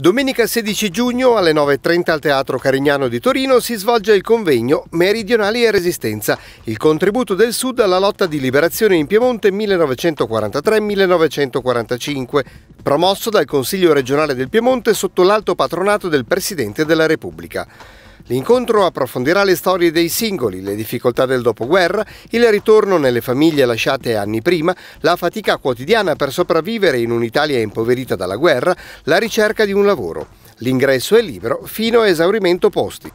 Domenica 16 giugno alle 9.30 al Teatro Carignano di Torino si svolge il convegno Meridionali e Resistenza, il contributo del Sud alla lotta di liberazione in Piemonte 1943-1945, promosso dal Consiglio regionale del Piemonte sotto l'alto patronato del Presidente della Repubblica. L'incontro approfondirà le storie dei singoli, le difficoltà del dopoguerra, il ritorno nelle famiglie lasciate anni prima, la fatica quotidiana per sopravvivere in un'Italia impoverita dalla guerra, la ricerca di un lavoro. L'ingresso è libero fino a esaurimento posti.